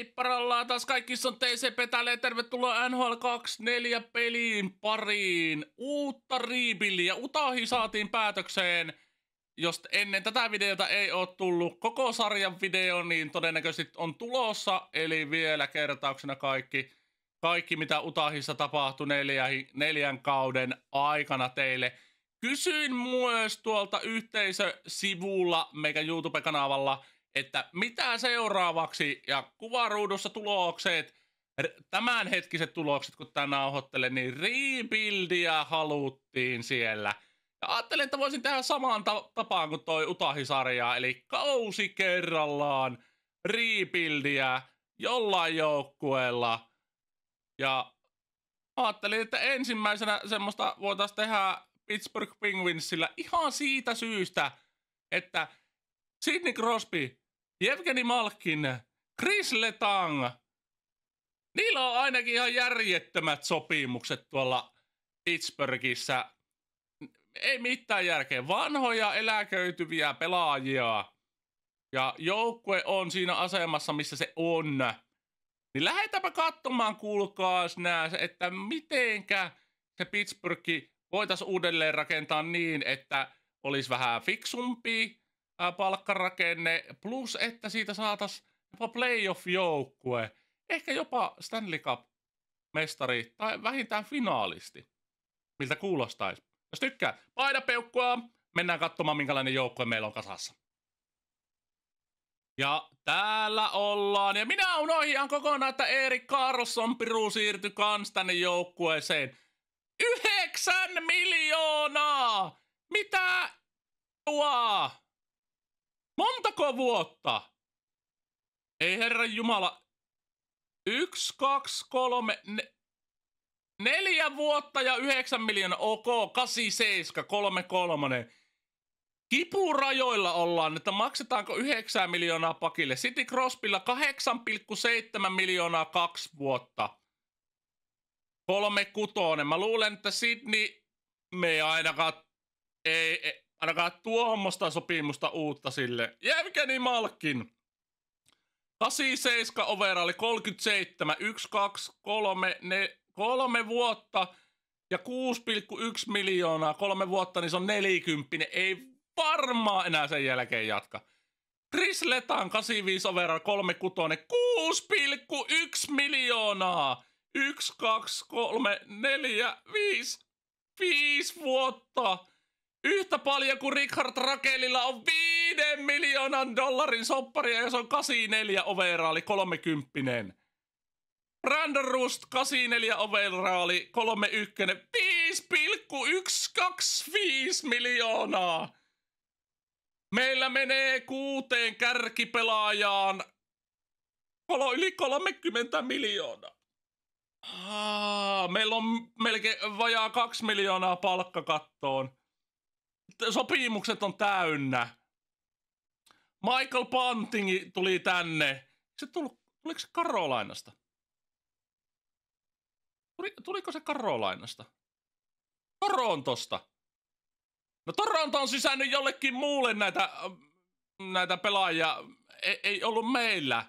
Hei, parallaan taas kaikki on TCP täällä ja tervetuloa NHL 24 peliin pariin. Uutta riibiliä. Utahi saatiin päätökseen. Jos ennen tätä videota ei ole tullut koko sarjan video, niin todennäköisesti on tulossa. Eli vielä kertauksena kaikki, kaikki mitä Utahissa tapahtui neljä, neljän kauden aikana teille. Kysyin myös tuolta yhteisösivulla, meidän YouTube-kanavalla – että mitä seuraavaksi ja kuvaruudussa tulokset, tämänhetkiset tulokset, kun tämä nauhoittelen, niin rebuildia haluttiin siellä. Ja ajattelin, että voisin tehdä samaan ta- tapaan kuin toi Utahisarja eli kausi kerrallaan rebuildia jollain joukkueella. Ja ajattelin, että ensimmäisenä semmoista voitaisiin tehdä Pittsburgh Penguinsilla ihan siitä syystä, että Sidney Crosby Jevgeni Malkin, Chris Letang. Niillä on ainakin ihan järjettömät sopimukset tuolla Pittsburghissa. Ei mitään järkeä. Vanhoja eläköityviä pelaajia. Ja joukkue on siinä asemassa, missä se on. Niin lähetäpä katsomaan, kuulkaa nää, että mitenkä se Pittsburghi voitaisiin uudelleen rakentaa niin, että olisi vähän fiksumpi, palkkarakenne, plus että siitä saataisiin jopa playoff-joukkue, ehkä jopa Stanley Cup-mestari tai vähintään finaalisti, miltä kuulostaisi. Jos tykkää, paina peukkua, mennään katsomaan minkälainen joukkue meillä on kasassa. Ja täällä ollaan, ja minä unohdin kokonaan, että Erik Karlsson Piru siirtyi kans tänne joukkueeseen. Yhdeksän miljoonaa! Mitä? Tuo! Montako vuotta? Ei herra jumala. Yksi, kaksi, kolme, ne... neljä vuotta ja yhdeksän miljoonaa. Ok, kasi, seiska, kolme, kolmonen. Kipurajoilla ollaan, että maksetaanko 9 miljoonaa pakille. City Crospilla 8,7 miljoonaa kaksi vuotta. Kolme kutonen. Mä luulen, että Sydney me ei ainakaan... Ei, ei, Ainakaan tuohommosta sopimusta uutta sille. Jevgeni Malkin. 87 overalli 37, 1, 2, 3, 4, 3 vuotta ja 6,1 miljoonaa kolme vuotta, niin se on 40. Ei varmaan enää sen jälkeen jatka. Chris Letan 85 overall 36, 6,1 miljoonaa. 1, 2, 3, 4, 5, 5 vuotta. Yhtä paljon kuin Richard Rakelilla on 5 miljoonan dollarin sopparia ja se on 84 overaali, 30. Brandon Rust, 84 overaali, 31, 5,125 miljoonaa. Meillä menee kuuteen kärkipelaajaan kolo yli 30 miljoonaa. Ah, meillä on melkein vajaa 2 miljoonaa palkkakattoon sopimukset on täynnä. Michael Pantingi tuli tänne. Se tullut, tuliko se Karolainasta? Tuli, tuliko se Karolainasta? Torontosta. No Toronto on sisännyt jollekin muulle näitä, näitä pelaajia. Ei, ei ollut meillä.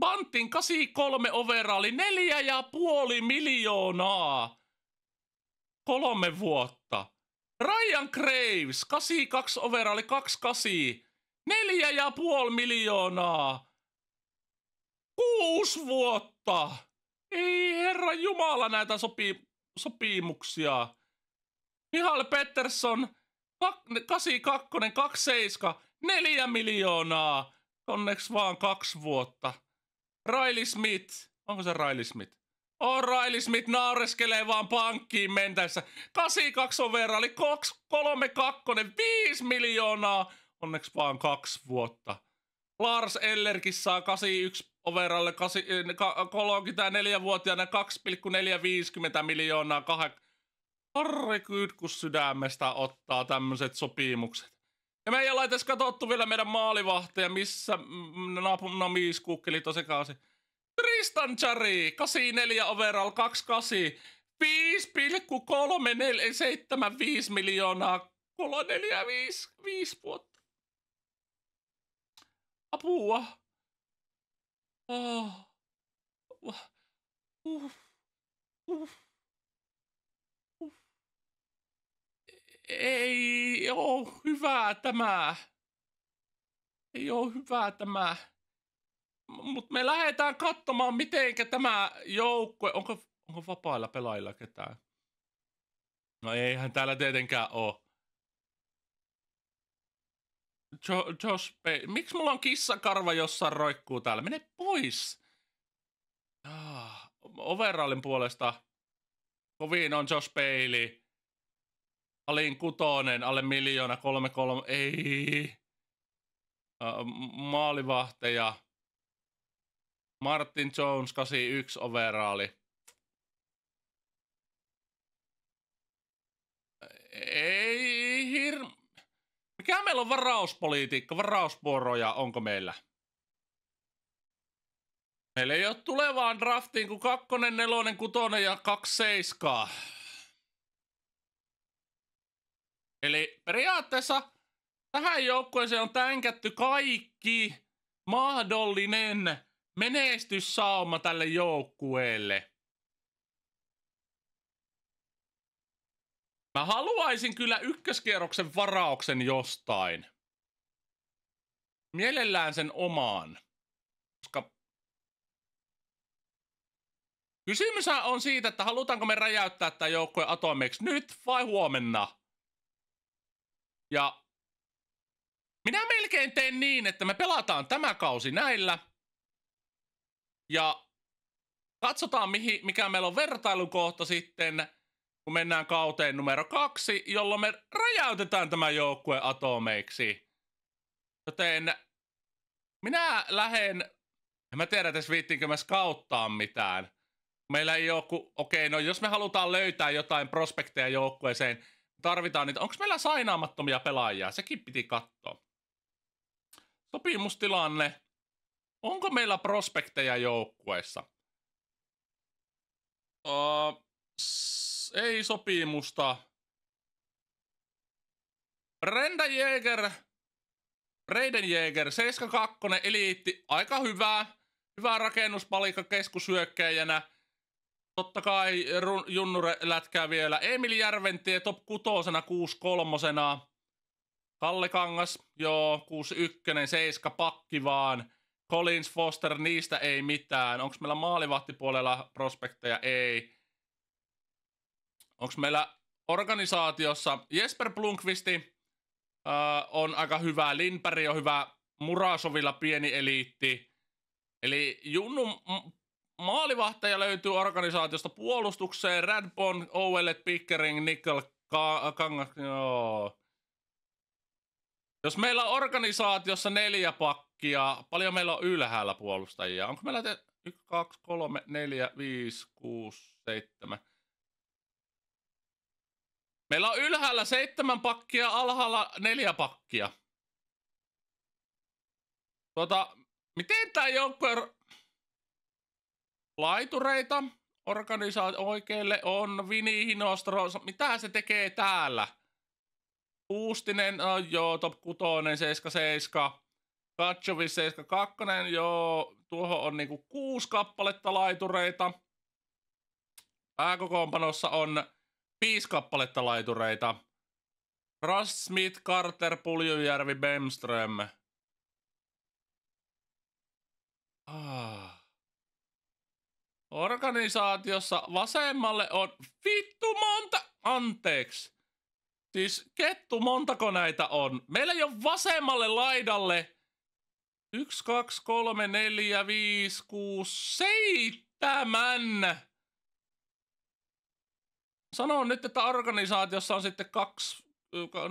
Bantin 83 overalli, neljä ja puoli miljoonaa. Kolme vuotta. Ryan Graves, 82 overalli, 28. 4,5 miljoonaa. Kuusi vuotta. Ei herra Jumala näitä sopi, sopimuksia. Mihal Pettersson, 82, 27, 4 miljoonaa. Onneksi vaan kaksi vuotta. Riley Smith, onko se Riley Smith? O'Reilly oh, Smith naureskelee vaan pankkiin mentäessä. 82 on verran, eli 32, 5 miljoonaa. Onneksi vaan kaksi vuotta. Lars Ellerkin saa 81 overalle 34-vuotiaana eh, 2,450 miljoonaa. Kah- Harri Kytkus sydämestä ottaa tämmöiset sopimukset. Ja me ei ole edes katsottu vielä meidän maalivahteja, missä mm, mm, no, on sekaisin. Tristan Kristanchari, 84 overall, 28, 5,3475 miljoonaa, 345 vuotta. Apua. Oh. Uh. Uh. Uh. Ei ole hyvää tämä. Ei ole hyvää tämä mutta me lähdetään katsomaan, miten tämä joukkue, onko, onko vapailla pelaajilla ketään? No eihän täällä tietenkään ole. Jo, Josh Pay. Miksi mulla on kissakarva jossain roikkuu täällä? Mene pois! Ah, overallin puolesta kovin on Josh Bailey. Alin kutonen, alle miljoona, kolme kolme, ei. Ah, maalivahteja. Martin Jones 81 overaali. Ei hir... Mikä meillä on varauspolitiikka, Varausporoja onko meillä? Meillä ei ole tulevaan draftiin kuin kakkonen, nelonen, kutonen ja kaksi seiskaa. Eli periaatteessa tähän joukkueeseen on tänkätty kaikki mahdollinen menestyssauma tälle joukkueelle. Mä haluaisin kyllä ykköskierroksen varauksen jostain. Mielellään sen omaan. Koska Kysymys on siitä, että halutaanko me räjäyttää tämä joukkue atomiksi nyt vai huomenna. Ja minä melkein teen niin, että me pelataan tämä kausi näillä – ja katsotaan, mihin, mikä meillä on vertailukohta sitten, kun mennään kauteen numero kaksi, jolloin me räjäytetään tämä joukkue atomeiksi. Joten minä lähden, en mä tiedä edes viittinkö mä skauttaa mitään. Meillä ei ole, okei, okei, no jos me halutaan löytää jotain prospekteja joukkueeseen, tarvitaan niitä. Onko meillä sainaamattomia pelaajia? Sekin piti katsoa. Sopimustilanne. Onko meillä prospekteja joukkueessa? Uh, s- ei sopimusta. Renda Jäger, Reiden Jäger, 72 eliitti, aika hyvää. Hyvä rakennuspalikka keskusyökkäjänä. Totta kai run, Junnure lätkää vielä. Emil Järventie top 6 63 Kalle Kangas, joo, 61 7 pakki vaan. Collins, Foster, niistä ei mitään. Onko meillä maalivahtipuolella prospekteja? Ei. Onko meillä organisaatiossa Jesper Blunkvisti uh, äh, on aika hyvä, Lindberg on hyvä, Murasovilla pieni eliitti. Eli Junnu maalivahteja löytyy organisaatiosta puolustukseen, Radbon, Owellet, Pickering, Nickel, Ka- Kangas, joo. Jos meillä on organisaatiossa neljä pakkia, paljon meillä on ylhäällä puolustajia? Onko meillä te 1, 2, 3, 4, 5, 6, 7? Meillä on ylhäällä seitsemän pakkia, alhaalla neljä pakkia. Tuota, miten tämä joukko Laitureita organisaatio oikealle on Vini Hinostro. Mitä se tekee täällä? Puustinen, no joo, top 6, 7, 7. Katsovi 72, joo, tuohon on niinku kuusi kappaletta laitureita. Pääkokoonpanossa on viisi kappaletta laitureita. Rust Smith, Carter, Puljujärvi, Bemström. Ah. Organisaatiossa vasemmalle on vittu monta... Anteeksi. Siis kettu, montako näitä on? Meillä ei ole vasemmalle laidalle 1, 2, 3, 4, 5, 6, 7. Sanon nyt, että organisaatiossa on sitten 2,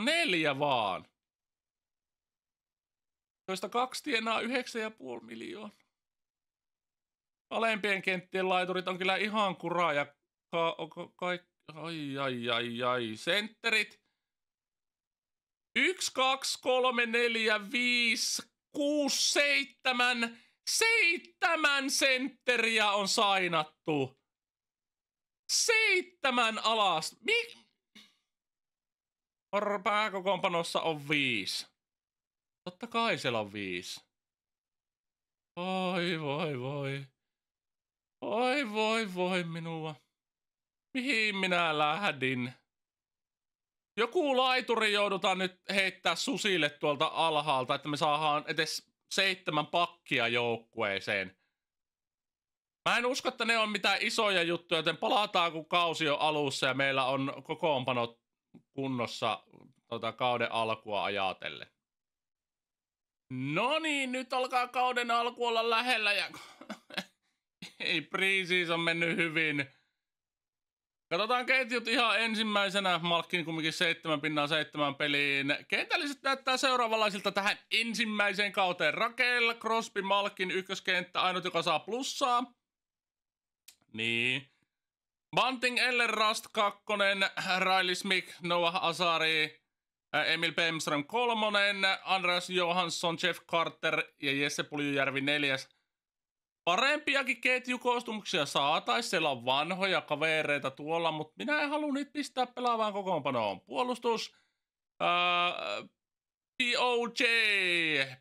4 vaan. Joista kaksi tienaa 9,5 miljoonaa. Alempien kenttien laiturit on kyllä ihan kuraa ja ka- ka- kaikki Ai, ai, ai, ai. Sentterit Yksi, kaksi, kolme, neljä, 5, kuusi, 7, 7 sentteriä on sainattu. Seitsemän alas. Mi- Pääkokoonpanossa on viisi. Totta kai siellä on viisi. Voi voi voi. Voi voi voi minua. Mihin minä lähdin? joku laituri joudutaan nyt heittää susille tuolta alhaalta, että me saadaan edes seitsemän pakkia joukkueeseen. Mä en usko, että ne on mitään isoja juttuja, joten palataan kun kausi on alussa ja meillä on kokoonpanot kunnossa tuota, kauden alkua ajatellen. No niin, nyt alkaa kauden alku olla lähellä ja ei preseason on mennyt hyvin. Katsotaan ketjut ihan ensimmäisenä. Malkin kumminkin seitsemän pinnaa seitsemän peliin. Kentälliset näyttää seuraavanlaisilta tähän ensimmäiseen kauteen. Rakel, Crosby, Malkin ykköskenttä, ainut joka saa plussaa. Niin. Banting, Eller Rast kakkonen, Riley Smith, Noah Asari, äh, Emil Pemström kolmonen, Andreas Johansson, Jeff Carter ja Jesse Puljujärvi neljäs. Parempiakin ketjukoostumuksia saatais, siellä on vanhoja kavereita tuolla, mutta minä en halua niitä pistää pelaavaan kokoonpanoon. Puolustus, äh, POJ,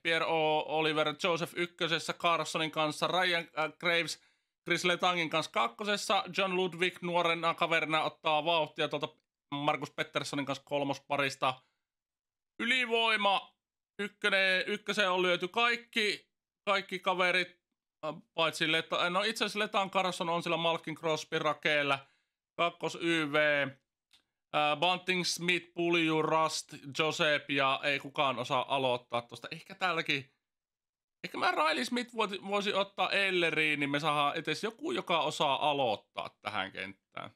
Pierre O. Oliver Joseph ykkösessä, Carsonin kanssa, Ryan äh, Graves, Chris Letangin kanssa kakkosessa, John Ludwig nuorena kaverina ottaa vauhtia tuolta Markus Petterssonin kanssa kolmosparista. Ylivoima, ykkönen, ykköseen on lyöty kaikki, kaikki kaverit, Äh, paitsi Leta, äh, no itse asiassa Letan Carson on sillä Malkin Crosby rakeella, kakkos YV, äh, Bunting Smith, Pulju, Rust, Joseph ja ei kukaan osaa aloittaa tuosta. Ehkä täälläkin, ehkä mä Riley Smith voisi ottaa Elleriin, niin me saadaan etes joku, joka osaa aloittaa tähän kenttään.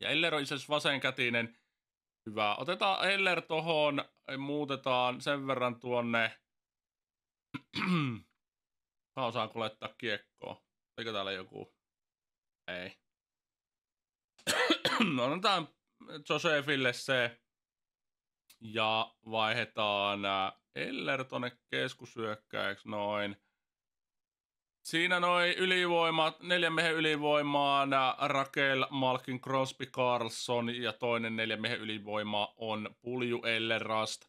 Ja Eller on itse asiassa vasenkätinen. Hyvä. Otetaan Eller tohon, muutetaan sen verran tuonne Mä osaan kolettaa kiekkoa. Eikö täällä joku? Ei. no annetaan Josefille se. Ja vaihdetaan äh, Eller tonne keskusyökkäjäksi noin. Siinä noin ylivoimat, neljän miehen ylivoimaan äh, Rakel, Malkin, Crosby, Carlson ja toinen neljän miehen ylivoima on Pulju, Ellerast,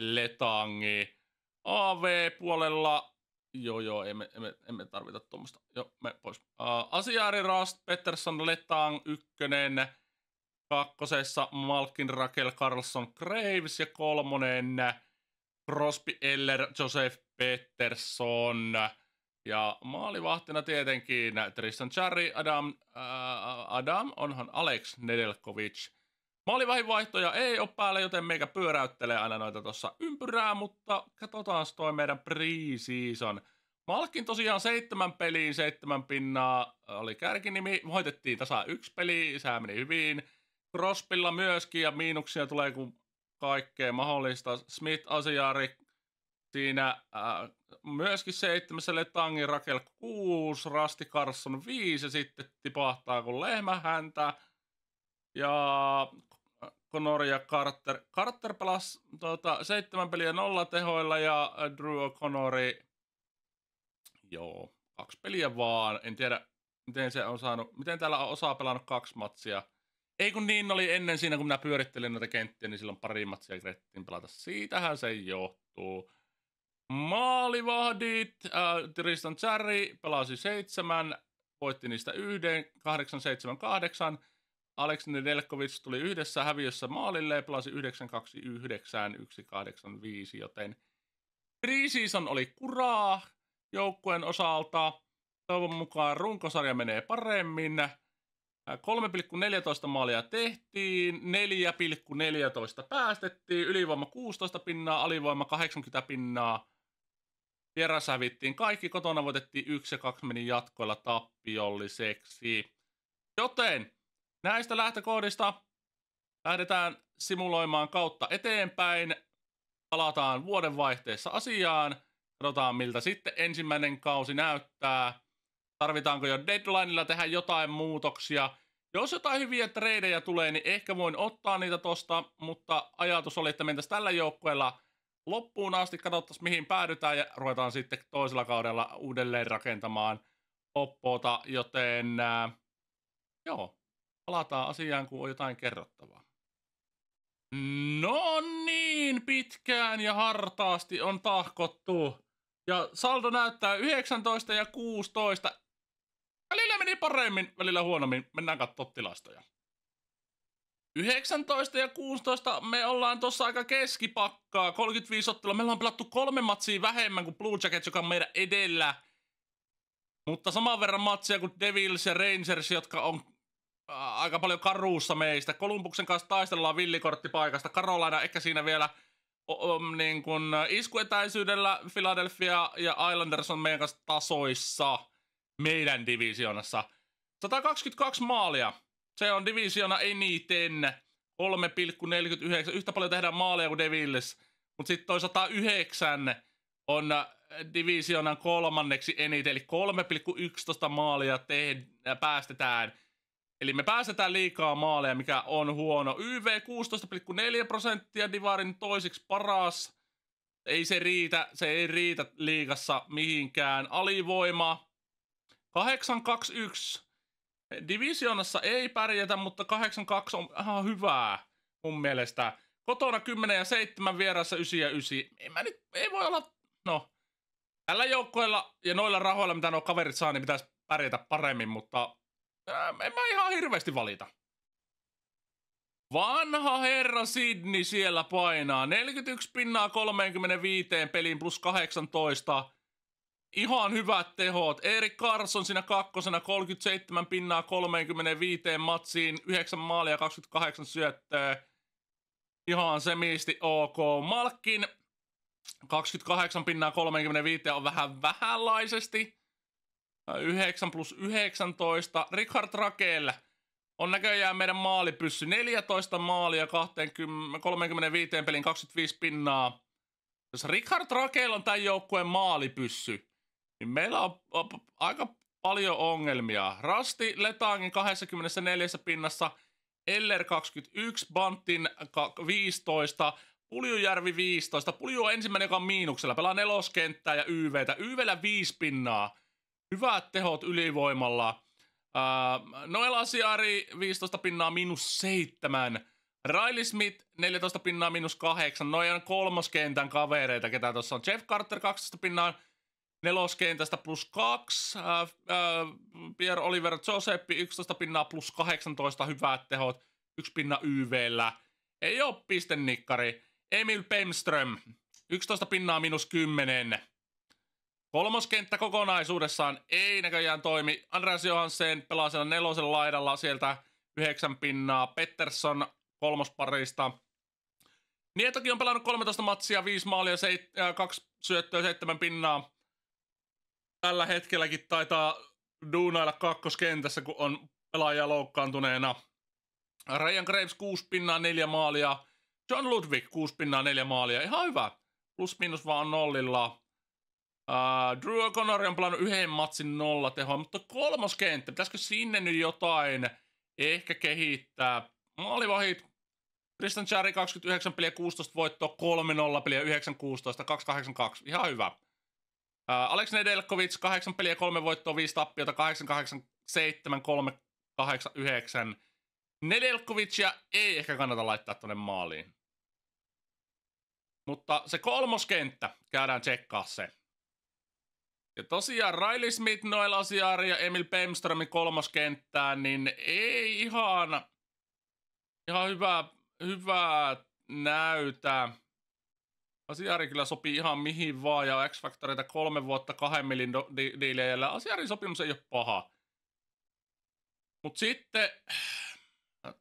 Letangi. AV-puolella Joo, joo, emme, emme, emme tarvita tuommoista. Joo, me pois. Uh, Asiari Rast, Pettersson, Letang, ykkönen. Kakkosessa Malkin, Rakel, Carlson, Graves ja kolmonen Crosby, Eller, Joseph Pettersson. Ja maalivahtina tietenkin Tristan Charry, Adam, äh, Adam, onhan Alex Nedelkovic – vaihtoja, ei ole päällä, joten meikä pyöräyttelee aina noita tuossa ympyrää, mutta katsotaan toi meidän pre-season. Malkin tosiaan seitsemän peliin, seitsemän pinnaa oli kärkinimi. Voitettiin tasa yksi peli, sehän meni hyvin. Crospilla myöskin ja miinuksia tulee kuin kaikkea mahdollista. Smith Asiari siinä äh, myöskin seitsemässä Letangi Rakel 6, Rasti Carson 5 ja sitten tipahtaa kuin lehmä häntä. Ja Connor ja Carter. Carter pelasi tuota, seitsemän peliä nolla tehoilla ja äh, Drew O'Connori, joo, kaksi peliä vaan. En tiedä, miten se on saanut, miten täällä on osaa pelannut kaksi matsia. Ei kun niin oli ennen siinä, kun minä pyörittelin näitä kenttiä, niin silloin pari matsia kerettiin pelata. Siitähän se johtuu. Maalivahdit, äh, Tristan Cherry pelasi seitsemän, voitti niistä yhden, kahdeksan seitsemän kahdeksan. Alex Nedelkovic tuli yhdessä häviössä maalille ja pelasi 9-2-9-1-8-5, joten preseason oli kuraa joukkueen osalta. Toivon mukaan runkosarja menee paremmin. 3,14 maalia tehtiin, 4,14 päästettiin, ylivoima 16 pinnaa, alivoima 80 pinnaa. Vieras hävittiin kaikki, kotona voitettiin 1 ja 2 meni jatkoilla tappiolliseksi. Joten Näistä lähtökohdista lähdetään simuloimaan kautta eteenpäin. Palataan vuodenvaihteessa asiaan. Katsotaan miltä sitten ensimmäinen kausi näyttää. Tarvitaanko jo deadlineilla tehdä jotain muutoksia. Jos jotain hyviä treidejä tulee, niin ehkä voin ottaa niitä tosta, mutta ajatus oli, että mentäisiin tällä joukkueella loppuun asti, katsottaisiin mihin päädytään ja ruvetaan sitten toisella kaudella uudelleen rakentamaan oppoota, joten äh, joo, palataan asiaan, kun on jotain kerrottavaa. No niin, pitkään ja hartaasti on tahkottu. Ja saldo näyttää 19 ja 16. Välillä meni paremmin, välillä huonommin. Mennään katsomaan tilastoja. 19 ja 16 me ollaan tuossa aika keskipakkaa. 35 ottelua. Meillä on pelattu kolme matsia vähemmän kuin Blue Jackets, joka on meidän edellä. Mutta saman verran matsia kuin Devils ja Rangers, jotka on aika paljon karuussa meistä. Kolumbuksen kanssa taistellaan villikorttipaikasta. Karolaina ehkä siinä vielä o, o, niin kun iskuetäisyydellä Philadelphia ja Islanders on meidän kanssa tasoissa meidän divisionassa. 122 maalia. Se on divisiona eniten. 3,49. Yhtä paljon tehdään maaleja kuin Devils. Mutta sitten toi 109 on divisionan kolmanneksi eniten. Eli 3,11 maalia te- päästetään – Eli me pääsetään liikaa maaleja, mikä on huono. YV 16,4 prosenttia, Divarin toiseksi paras. Ei se riitä, se ei riitä liikassa mihinkään. Alivoima 821. Divisionassa ei pärjätä, mutta 82 on ihan hyvää mun mielestä. Kotona 10 ja 7, vieressä 9 ja 9. En mä nyt, ei voi olla, no. Tällä joukkoilla ja noilla rahoilla, mitä nuo kaverit saa, niin pitäisi pärjätä paremmin, mutta Ää, en mä ihan hirveästi valita. Vanha herra Sidni siellä painaa. 41 pinnaa 35 peliin plus 18. Ihan hyvät tehot. Erik Karlsson siinä kakkosena 37 pinnaa 35 matsiin. 9 maalia 28 syöttöä. Ihan semisti ok. Malkin 28 pinnaa 35 on vähän vähänlaisesti. 9 plus 19. Richard Rakeelle on näköjään meidän maalipyssy. 14 maalia 20, 35 pelin 25 pinnaa. Jos Richard Rakel on tämän joukkueen maalipyssy, niin meillä on aika paljon ongelmia. Rasti Letangin 24 pinnassa, Eller 21, Bantin 15, Puljujärvi 15. Pulju on ensimmäinen, joka on miinuksella. Pelaa neloskenttää ja YVtä. YVllä 5 pinnaa hyvät tehot ylivoimalla. Uh, Noel Asiari 15 pinnaa miinus 7. Riley Smith 14 pinnaa miinus 8. Noin on kolmoskentän kavereita, ketä tuossa on. Jeff Carter 12 pinnaa neloskentästä plus 2. Uh, uh, Pierre Oliver Giuseppe 11 pinnaa plus 18. Hyvät tehot. 1 pinna YVllä. Ei ole pistennikkari. Emil Pemström 11 pinnaa miinus 10. Kolmoskenttä kokonaisuudessaan ei näköjään toimi. Andreas Johansen pelaa siellä nelosen laidalla sieltä yhdeksän pinnaa. Pettersson kolmosparista. Nietokin on pelannut 13 matsia, 5 maalia, 7, 2 äh, syöttöä, 7 pinnaa. Tällä hetkelläkin taitaa duunailla kakkoskentässä, kun on pelaaja loukkaantuneena. Ryan Graves 6 pinnaa, 4 maalia. John Ludwig 6 pinnaa, 4 maalia. Ihan hyvä. Plus minus vaan nollilla. Uh, Drew O'Connor on pelannut yhden matsin nolla tehoa, mutta kolmas kenttä, pitäisikö sinne nyt jotain ehkä kehittää? Maalivahit, Tristan Cherry 29 peliä, 16 voittoa, 3-0 peliä, 9-16, 2 8 2, ihan hyvä. Uh, Alex Nedelkovic 8 peliä, 3 voittoa, 5 tappiota, 8-8-7, 3-8-9. Nedelkovicia ei ehkä kannata laittaa tuonne maaliin. Mutta se kenttä, käydään tsekkaa se. Ja tosiaan Riley Smith Asiari ja Emil Pemströmi kolmas kenttään, niin ei ihan, ihan hyvää, hyvää näytä. Asiari kyllä sopii ihan mihin vaan ja x factorita kolme vuotta kahden milin diilejällä. diileillä. Asiarin sopimus ei ole paha. Mut sitten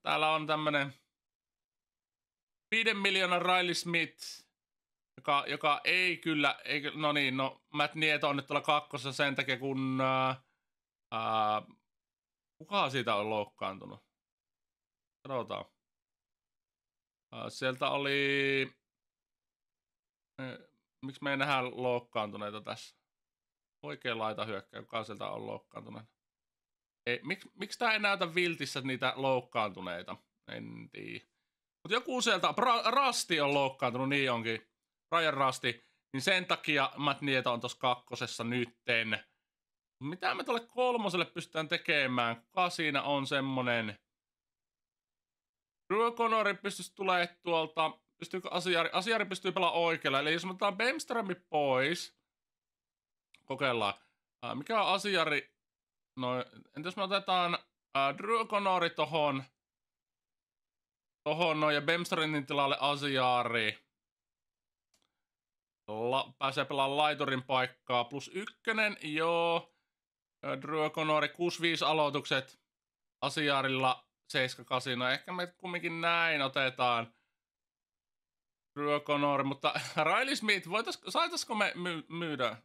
täällä on tämmönen 5 miljoonan Riley Smith, joka, joka ei kyllä, ei, no niin, no Matt Nieto on nyt tuolla kakkossa sen takia, kun ää, äh, äh, kuka siitä on loukkaantunut? Katsotaan. Ää, äh, sieltä oli, ää, miksi me ei nähdä loukkaantuneita tässä? Oikea laita hyökkää, kuka sieltä on loukkaantunut? Ei, miksi, miksi tää ei näytä viltissä niitä loukkaantuneita? En tiedä. Mutta joku sieltä, Rasti on loukkaantunut, niin onkin. Ryan Rusty, niin sen takia Matt Nieto on tuossa kakkosessa nytten. Mitä me tuolle kolmoselle pystytään tekemään? Kuka siinä on semmonen... Drew Connori pystyisi tulee tuolta... Pystyykö Asiari? Asiari pystyy pelaamaan oikealla. Eli jos me otetaan Bemströmi pois... Kokeillaan. Äh, mikä on Asiari? No, entä jos me otetaan äh, Drew Connori tohon... Tohon noin ja Bemströmin tilalle Asiari La, pääsee pelaamaan laiturin paikkaa. Plus ykkönen, joo. Drew Connori 65 aloitukset. Asiarilla 8 No ehkä me kumminkin näin otetaan. Drew mutta Riley Smith, saitaisiko me my, myydä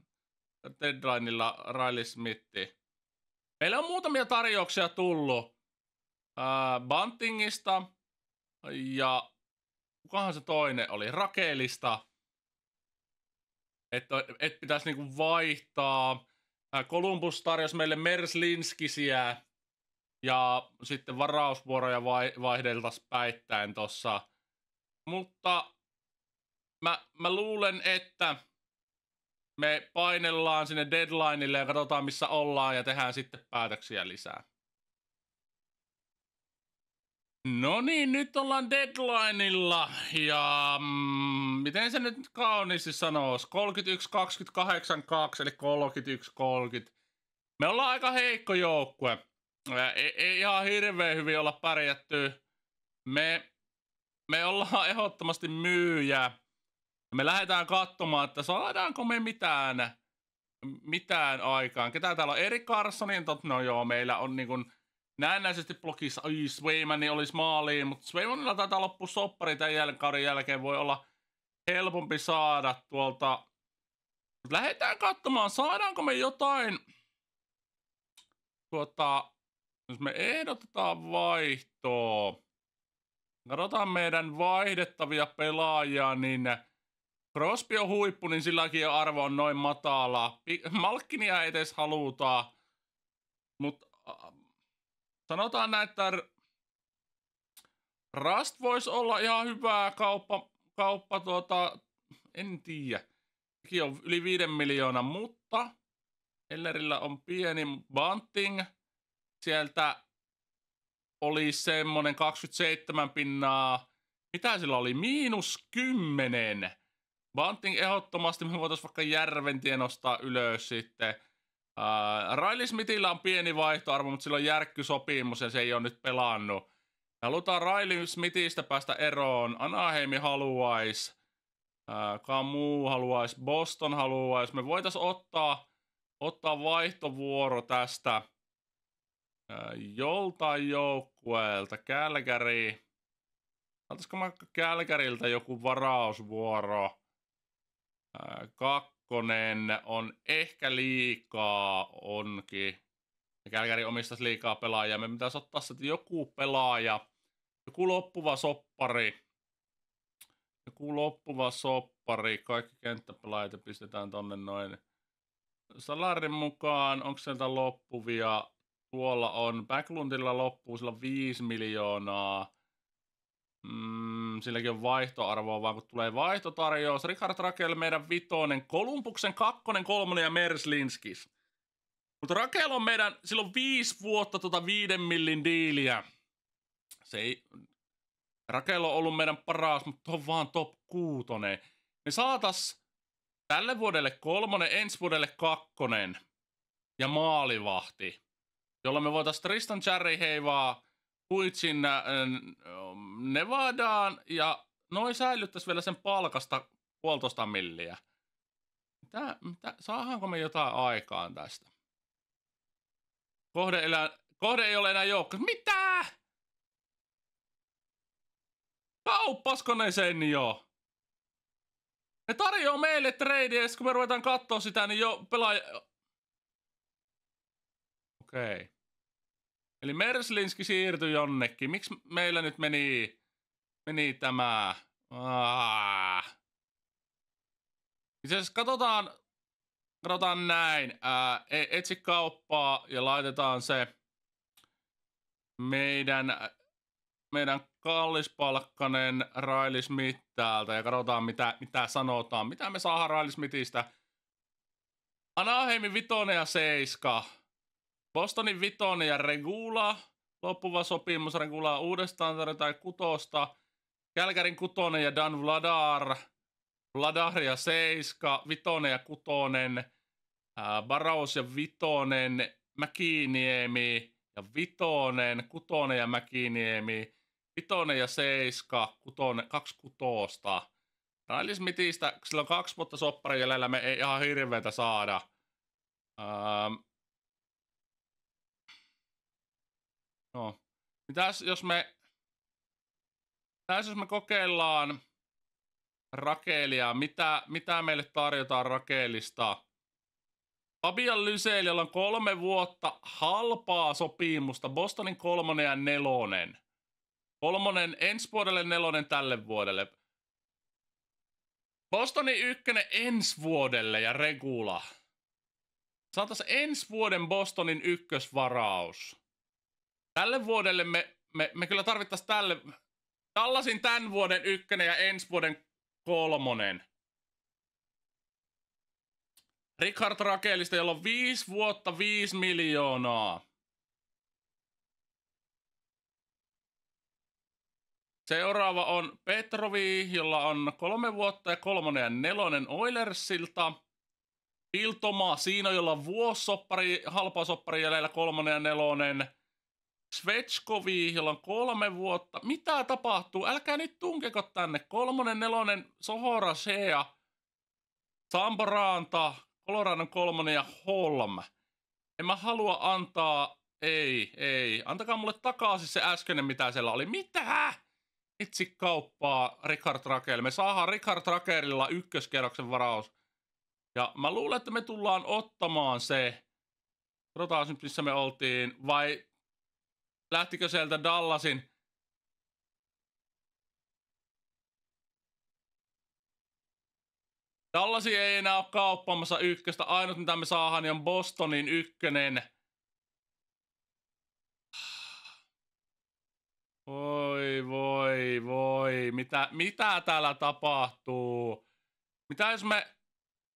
deadlineilla Riley Smithi? Meillä on muutamia tarjouksia tullut. Uh, Buntingista ja kukahan se toinen oli? Rakeelista. Että et pitäisi niinku vaihtaa. Kolumbus tarjosi meille Merslinskisiä ja sitten varausvuoroja vai, vaihdeltaisiin päittäin tossa. Mutta mä, mä luulen, että me painellaan sinne deadlineille ja katsotaan missä ollaan ja tehdään sitten päätöksiä lisää. No niin, nyt ollaan deadlineilla ja mm, miten se nyt kauniisti sanoisi, 31, 28, 2 eli 31, 30. Me ollaan aika heikko joukkue. Ei, ei ihan hirveän hyvin olla pärjätty. Me, me ollaan ehdottomasti myyjä. Me lähdetään katsomaan, että saadaanko me mitään, mitään aikaan. Ketä täällä on? Eri Carsonin, no joo, meillä on niin kuin, näennäisesti blokissa oi Swayman niin olisi maaliin, mutta Swaymanilla taitaa loppu soppari tämän jäl- kauden jälkeen. Voi olla helpompi saada tuolta. lähdetään katsomaan, saadaanko me jotain. Tuota, jos me ehdotetaan vaihtoa. Katsotaan meidän vaihdettavia pelaajia, niin Crosby on huippu, niin silläkin arvo on noin matala. Malkkinia ei edes haluta, mutta sanotaan näin, että Rust voisi olla ihan hyvää kauppa, kauppa tuota, en tiedä. Sekin on yli 5 miljoonaa, mutta Ellerillä on pieni bunting. Sieltä oli semmonen 27 pinnaa. Mitä sillä oli? Miinus 10. Bunting ehdottomasti me voitaisiin vaikka Järventien nostaa ylös sitten. Äh, Riley Smithillä on pieni vaihtoarvo, mutta sillä on järkkysopimus ja se ei ole nyt pelannut. halutaan Riley Smithistä päästä eroon. Anaheimi haluaisi, äh, Kamu haluaisi, Boston haluaisi. Me voitaisiin ottaa, ottaa vaihtovuoro tästä äh, joltain joukkueelta. Kälkäri. Saataisiko mä Kälkäriltä joku varausvuoro? Äh, kak- on ehkä liikaa onkin. Kälkäri omistaisi liikaa pelaajia. Me pitäisi ottaa sitten joku pelaaja, joku loppuva soppari. Joku loppuva soppari. Kaikki kenttäpelaajat pistetään tonne noin. Salarin mukaan, onko sieltä loppuvia? Tuolla on. Backlundilla loppuu sillä 5 miljoonaa. Mm, silläkin on vaihtoarvoa, vaan kun tulee vaihtotarjous, Richard Rakel meidän vitonen, Kolumbuksen kakkonen, kolmonen ja Merslinskis. Mutta Rakel on meidän, silloin viisi vuotta tota viiden millin diiliä. Se ei, Rakel on ollut meidän paras, mutta on vaan top kuutonen. Me saatas tälle vuodelle kolmonen, ensi vuodelle kakkonen ja maalivahti, jolla me voitaisiin Tristan Cherry heivaa puit sinne ähm, Nevadaan ja noin säilyttäisi vielä sen palkasta puolitoista milliä. Mitä, mitä, saahanko me jotain aikaan tästä? Kohde, elä kohde ei ole enää joukko. Mitä? Kauppasko ne sen jo? Ne tarjoaa meille tradeja, kun me ruvetaan katsoa sitä, niin jo pelaaja... Okei. Okay. Eli Merslinski siirtyi jonnekin. Miksi meillä nyt meni, meni tämä? Ah. Itse asiassa katsotaan, katsotaan näin. Ää, e-, etsi kauppaa ja laitetaan se meidän, meidän kallispalkkanen Riley Smith täältä ja katsotaan mitä, mitä sanotaan. Mitä me saadaan Riley Smithistä? Anaheimin vitonen ja seiska. Bostonin Viton ja Regula, loppuva sopimus Regula uudestaan tarjotaan kutosta. Kälkärin kutonen ja Dan Vladar, Vladar ja Seiska, vitonen ja kutonen, ää, Baraus ja vitonen, Mäkiniemi ja vitonen, kutonen ja Mäkiniemi, vitonen ja seiska, kutonen, kaksi kutosta. Riley Smithistä, sillä on kaksi vuotta sopparin jäljellä, me ei ihan hirveätä saada. Ähm, No, Mitäs jos me... Mitäs jos me kokeillaan Rakelia? Mitä, mitä meille tarjotaan Rakelista? Fabian Lysel, jolla on kolme vuotta halpaa sopimusta. Bostonin kolmonen ja nelonen. Kolmonen ensi vuodelle, nelonen tälle vuodelle. Bostonin ykkönen ensi vuodelle ja Regula. Saataisiin ensi vuoden Bostonin ykkösvaraus tälle vuodelle me, me, me kyllä tarvittaisiin tälle, tällaisin tämän vuoden ykkönen ja ensi vuoden kolmonen. Richard Rakelista, jolla on viisi vuotta viisi miljoonaa. Seuraava on Petrovi, jolla on kolme vuotta ja kolmonen ja nelonen Oilersilta. Piltoma, siinä jolla on vuosi soppari, halpa soppari jäljellä kolmonen ja nelonen jolla on kolme vuotta. Mitä tapahtuu? Älkää nyt tunkeko tänne. Kolmonen, nelonen, Sohora, Sea, Samboranta, Coloradon kolmonen ja Holm. En mä halua antaa... Ei, ei. Antakaa mulle takaisin se äskeinen, mitä siellä oli. Mitä? Itse kauppaa Richard Rakel. Me saadaan Richard Rakelilla ykköskerroksen varaus. Ja mä luulen, että me tullaan ottamaan se. Katsotaan nyt, missä me oltiin. Vai Lähtikö sieltä Dallasin Dallasi ei enää ole kauppaamassa ykköstä. Ainut mitä me saadaan niin on Bostonin ykkönen. Voi, voi, voi. Mitä, mitä täällä tapahtuu? Mitä jos me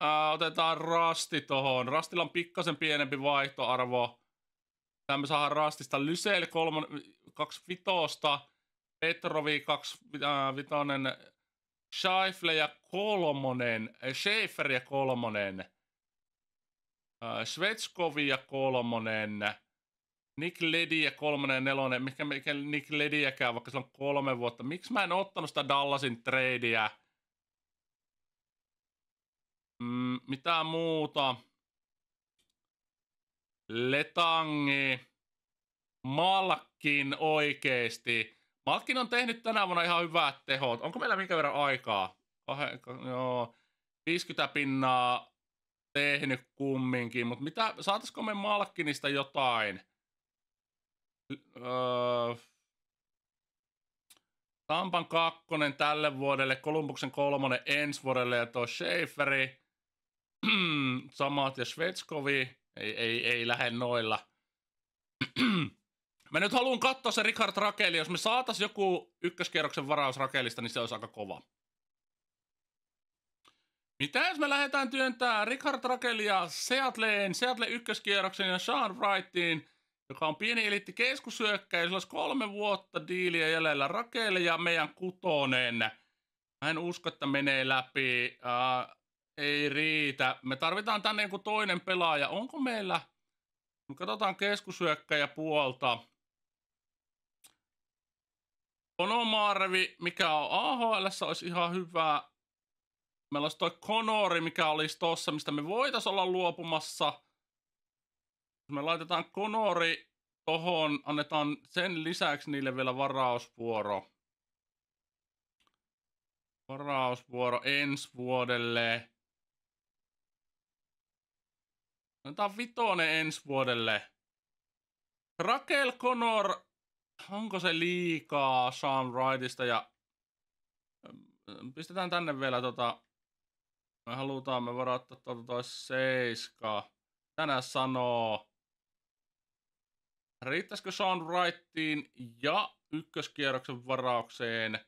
ää, otetaan rasti tohon? Rastilla on pikkasen pienempi vaihtoarvo me saadaan Rastista Lysel 25, Petrovi 25, äh, Scheifle ja kolmonen, äh, Schaefer ja kolmonen, äh, Svetskovi ja kolmonen, Nick Ledi ja kolmonen ja nelonen, mikä, mikä Nick Lediäkään, vaikka se on kolme vuotta. Miksi mä en ottanut sitä Dallasin tradeä? Mm, mitä muuta? Letangi, Malkin oikeesti. Malkin on tehnyt tänä vuonna ihan hyvät tehot. Onko meillä minkä verran aikaa? Kahe, joo, 50 pinnaa tehnyt kumminkin, mutta mitä, saataisiko me Malkinista jotain? Öö, Tampan kakkonen tälle vuodelle, Kolumbuksen kolmonen ensi vuodelle ja tuo Schaeferi. samat ja Svetskovi. Ei, ei, ei lähde noilla. Mä nyt haluan katsoa se Richard Rakeli. Jos me saatas joku ykköskierroksen varaus Rakelista, niin se olisi aika kova. Mitä jos me lähdetään työntää Richard Rakelia Seatleen, Seattle ykköskierroksen ja Sean Wrightiin, joka on pieni elitti keskusyökkä, ja olisi kolme vuotta diiliä jäljellä Rakeli ja meidän kutonen. Mä en usko, että menee läpi. Äh, ei riitä. Me tarvitaan tänne joku toinen pelaaja. Onko meillä... me katsotaan keskushyökkäjä puolta. Onomarvi, mikä on AHL, olisi ihan hyvä. Meillä olisi toi Konori, mikä olisi tossa, mistä me voitaisiin olla luopumassa. Me laitetaan Konori tohon, annetaan sen lisäksi niille vielä varausvuoro. Varausvuoro ensi vuodelle. Annetaan no vitonen ensi vuodelle. Raquel Connor, onko se liikaa Sam Wrightista ja mm, mm, pistetään tänne vielä tota, me halutaan, me voidaan ottaa tuolta toi seiska. Tänään sanoo, riittäisikö Sean Wrightiin ja ykköskierroksen varaukseen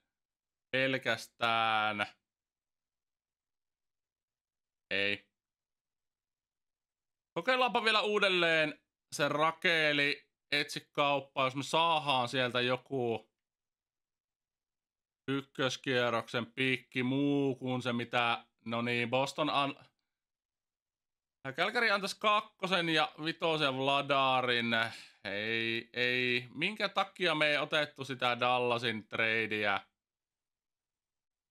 pelkästään? Ei. Kokeillaanpa vielä uudelleen se rakeli, etsi kauppaa, jos me saadaan sieltä joku ykköskierroksen piikki muu kuin se mitä, no niin, Boston an... Kälkäri antaisi kakkosen ja vitosen Vladarin. Ei, ei, minkä takia me ei otettu sitä Dallasin tradeä?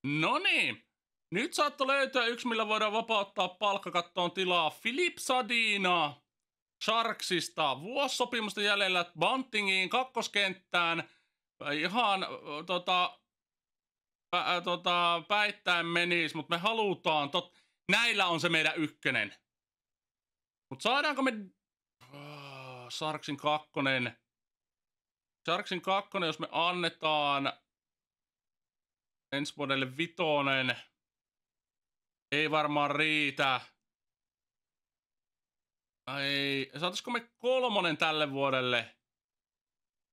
No niin, nyt saattoi löytyä yksi, millä voidaan vapauttaa palkkakattoon tilaa. Philip Sadina Sharksista. Vuosisopimusta jäljellä Buntingiin kakkoskenttään. Ihan tota, pä, tota, päittäin menisi, mutta me halutaan. Tot... Näillä on se meidän ykkönen. Mutta saadaanko me... Sharksin Sarksin kakkonen. Sarksin kakkonen, jos me annetaan ensi vuodelle vitonen. Ei varmaan riitä. Ai, saataisko me kolmonen tälle vuodelle?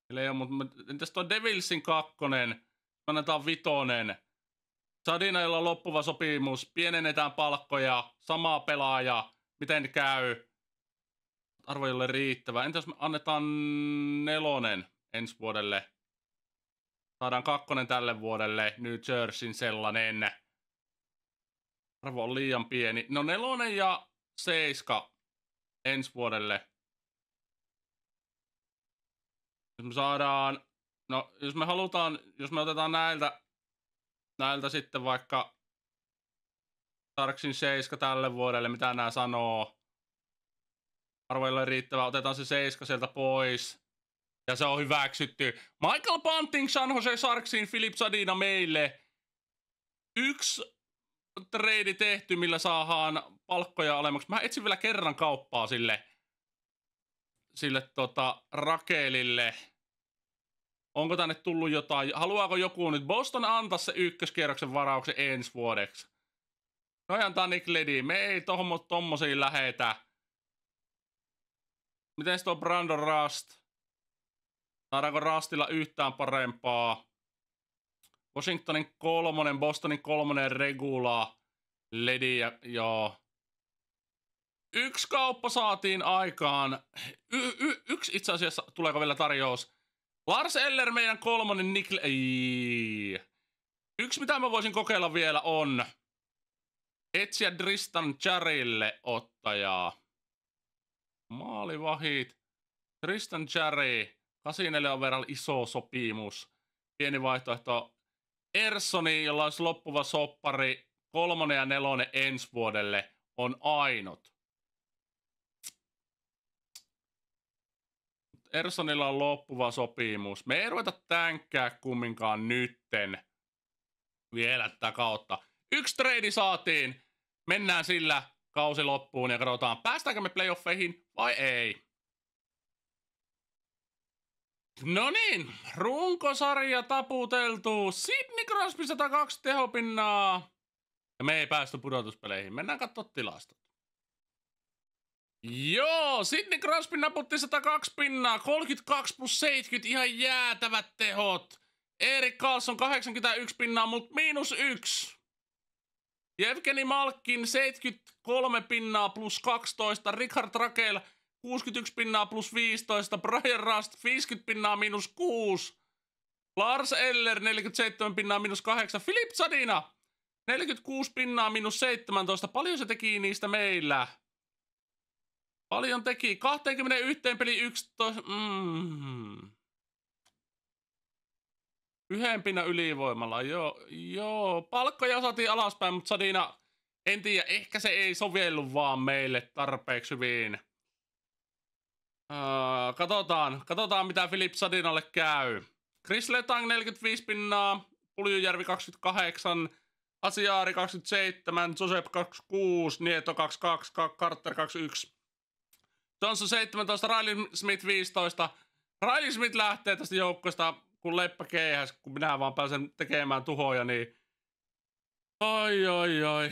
Sillä ei ole, mutta entäs tuo Devilsin kakkonen? Annetaan vitonen. Sadina, jolla on loppuva sopimus, pienennetään palkkoja, samaa pelaajaa, miten käy? Arvoille riittävä. Entä jos me annetaan nelonen ensi vuodelle? Saadaan kakkonen tälle vuodelle, New Jerseyn sellainen arvo on liian pieni. No nelonen ja seiska ensi vuodelle. Jos me saadaan, no jos me halutaan, jos me otetaan näiltä, näiltä sitten vaikka Tarksin seiska tälle vuodelle, mitä nämä sanoo. Arvoilla ei riittävä, otetaan se seiska sieltä pois. Ja se on hyväksytty. Michael Bunting, San Jose Sarksin, Philip Sadina meille. Yksi treidi tehty, millä saadaan palkkoja olemaksi. Mä etsin vielä kerran kauppaa sille, sille tota, Rakelille. Onko tänne tullut jotain? Haluaako joku nyt? Boston antaa se ykköskierroksen varauksen ensi vuodeksi. No antaa Nick Ledi. Me ei tohmo, tommosiin lähetä. Miten tuo Brandon Rust? Saadaanko Rustilla yhtään parempaa? Washingtonin kolmonen, Bostonin kolmonen Regula, ledi ja joo. Yksi kauppa saatiin aikaan. Y- y- yksi itse asiassa, tuleeko vielä tarjous? Lars Eller, meidän kolmonen Nikle... Ei. Yksi, mitä mä voisin kokeilla vielä on etsiä Tristan Charille ottajaa. Maalivahit. Tristan Charri 84 on verran iso sopimus. Pieni vaihtoehto Erssoni, jolla olisi loppuva soppari, kolmonen ja nelonen ensi vuodelle, on ainut. Ersonilla on loppuva sopimus. Me ei ruveta tänkkää kumminkaan nytten vielä tätä kautta. Yksi trade saatiin. Mennään sillä kausi loppuun ja katsotaan, päästäänkö me playoffeihin vai ei. No niin, runkosarja taputeltu. Sidney Crosby 102 tehopinnaa. Ja me ei päästy pudotuspeleihin. Mennään katsomaan tilastot. Joo, Sidney Crosby naputti 102 pinnaa, 32 plus 70, ihan jäätävät tehot. Erik Karlsson 81 pinnaa, mutta miinus yksi. Jevgeni Malkin 73 pinnaa plus 12, Richard Rakel 61 pinnaa plus 15, Brian Rust 50 pinnaa miinus 6, Lars Eller 47 pinnaa miinus 8, Filip Sadina 46 pinnaa miinus 17. Paljon se teki niistä meillä? Paljon teki. 21 peli 11. Mm. Yhden pinnan ylivoimalla, joo. Joo, palkkoja saatiin alaspäin, mutta Sadina, en tiedä, ehkä se ei sovellu vaan meille tarpeeksi hyvin. Öö, katsotaan, katsotaan mitä Filip Sadinalle käy. Chris Letang 45 pinnaa, Puljujärvi 28, Asiaari 27, Josep 26, Nieto 22, Carter 21. Johnson 17, Riley Smith 15. Riley Smith lähtee tästä joukkueesta kun leppä keihäs, kun minä vaan pääsen tekemään tuhoja, niin Ai, ai, ai.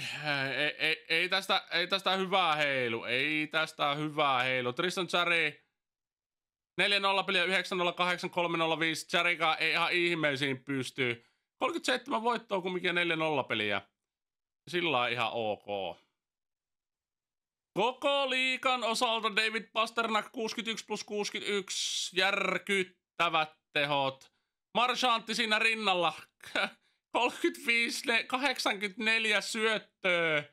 Ei, ei, ei, tästä, ei tästä hyvää heilu. Ei tästä hyvää heilu. Tristan Cherry 4-0 peliä 9-0-8-3-0-5. Cherrykaan ei ihan ihmeisiin pysty. 37 voittoa kumminkin 4-0 peliä. Sillä on ihan ok. Koko liikan osalta David Pasternak 61 plus 61. Järkyttävät tehot. Marshantti siinä rinnalla. 35, 84 syöttöä.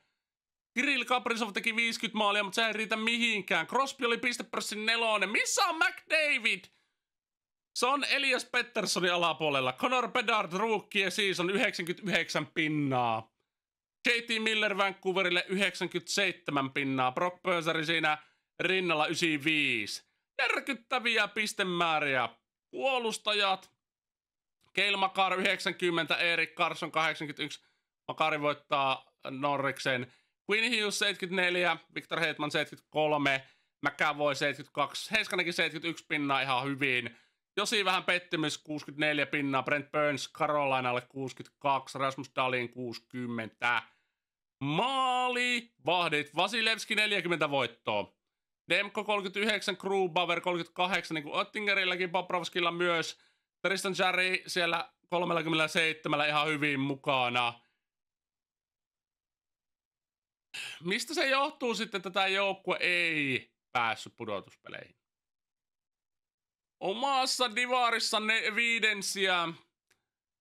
Kirill Kaprizov teki 50 maalia, mutta se ei riitä mihinkään. Crosby oli pistepörssin nelonen. Missä on McDavid? Se on Elias Petterssonin alapuolella. Connor Bedard ruukki ja siis on 99 pinnaa. JT Miller Vancouverille 97 pinnaa. Brock Pöseri siinä rinnalla 95. Järkyttäviä pistemääriä. Puolustajat, Keil Makar 90, Erik Carson 81, Makari voittaa Norriksen. Queen Hughes 74, Victor Heitman 73, McAvoy 72, Heiskanenkin 71 pinnaa ihan hyvin. Josi vähän pettymys, 64 pinnaa, Brent Burns Karolainalle 62, Rasmus Dalin 60. Maali, vahdit, Vasilevski 40 voittoa. Demko 39, Grubauer 38, niin kuin Oettingerilläkin, Bobrovskilla myös – Tristan Jarry siellä 37 ihan hyvin mukana. Mistä se johtuu sitten, että tämä joukkue ei päässyt pudotuspeleihin? Omassa divarissa ne viidensiä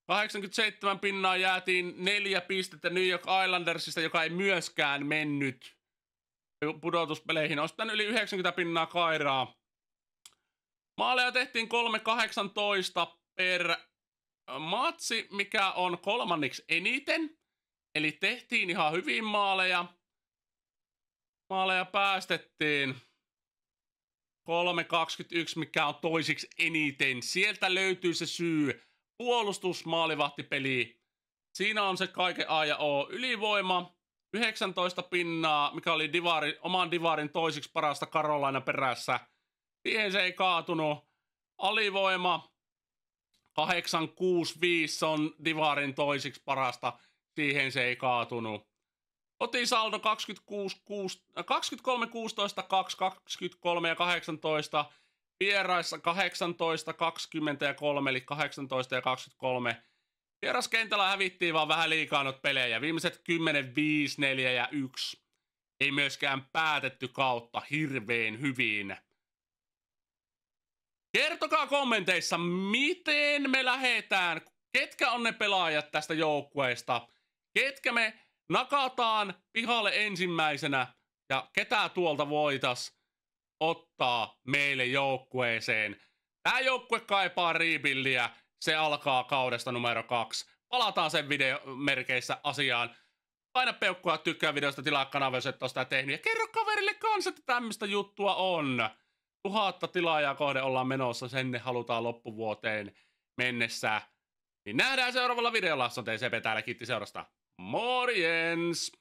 87 pinnaa jäätiin neljä pistettä New York Islandersista, joka ei myöskään mennyt pudotuspeleihin. Olisi yli 90 pinnaa kairaa. Maaleja tehtiin 3.18 per äh, matsi, mikä on kolmanniksi eniten. Eli tehtiin ihan hyvin maaleja. Maaleja päästettiin 3.21, mikä on toisiksi eniten. Sieltä löytyy se syy. Puolustusmaalivahtipeli. Siinä on se kaiken A ja O. Ylivoima 19 pinnaa, mikä oli divari, oman divarin toisiksi parasta Karolaina perässä – siihen se ei kaatunut. Alivoima 865 on Divarin toisiksi parasta. Siihen se ei kaatunut. Kotisaldo 23, 16, 2, 23 ja 18. Vieraissa 18, 23, eli 18 ja 23. Vieraskentällä hävittiin vaan vähän liikaa noita pelejä. Viimeiset 10, 5, 4 ja 1. Ei myöskään päätetty kautta hirveän hyvin. Kertokaa kommenteissa, miten me lähetään, ketkä on ne pelaajat tästä joukkueesta, ketkä me nakataan pihalle ensimmäisenä ja ketä tuolta voitas ottaa meille joukkueeseen. Tämä joukkue kaipaa riipilliä, se alkaa kaudesta numero kaksi. Palataan sen videomerkeissä asiaan. Paina peukkua, tykkää videosta, tilaa kanava, jos et ole sitä tehnyt. Ja kerro kaverille kanssa, että tämmöistä juttua on tuhatta tilaajaa kohde ollaan menossa, sen halutaan loppuvuoteen mennessä. Niin nähdään seuraavalla videolla, se on TCP täällä, kiitti seurasta. Morjens!